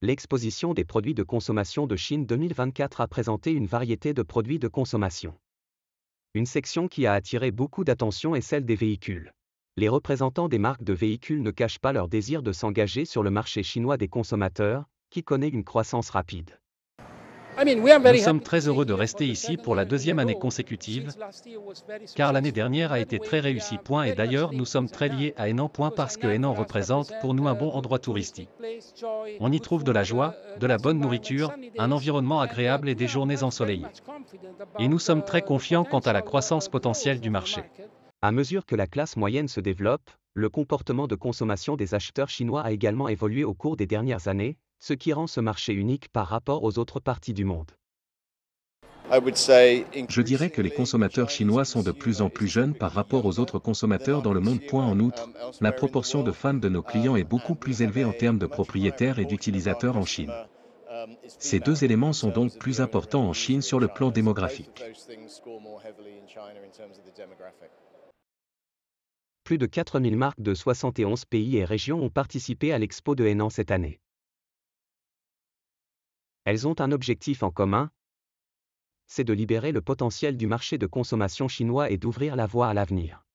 l'exposition des produits de consommation de Chine 2024 a présenté une variété de produits de consommation. Une section qui a attiré beaucoup d'attention est celle des véhicules. Les représentants des marques de véhicules ne cachent pas leur désir de s'engager sur le marché chinois des consommateurs, qui connaît une croissance rapide. Nous sommes très heureux de rester ici pour la deuxième oh, année consécutive, car l'année dernière a été très uh, réussie. Point. Et d'ailleurs, nous sommes très liés à Enan Point, parce que Henan représente pour nous un bon uh, endroit touristique. Uh, on y trouve de la joie, de la bonne nourriture, un environnement agréable et des journées ensoleillées. Et nous sommes très confiants quant à la croissance potentielle du marché. À mesure que la classe moyenne se développe, le comportement de consommation des acheteurs chinois a également évolué au cours des dernières années, ce qui rend ce marché unique par rapport aux autres parties du monde. Je dirais que les consommateurs chinois sont de plus en plus jeunes par rapport aux autres consommateurs dans le monde. Point en outre, la proportion de femmes de nos clients est beaucoup plus élevée en termes de propriétaires et d'utilisateurs en Chine. Ces deux éléments sont donc plus importants en Chine sur le plan démographique. Plus de 4000 marques de 71 pays et régions ont participé à l'expo de Hainan cette année. Elles ont un objectif en commun, c'est de libérer le potentiel du marché de consommation chinois et d'ouvrir la voie à l'avenir.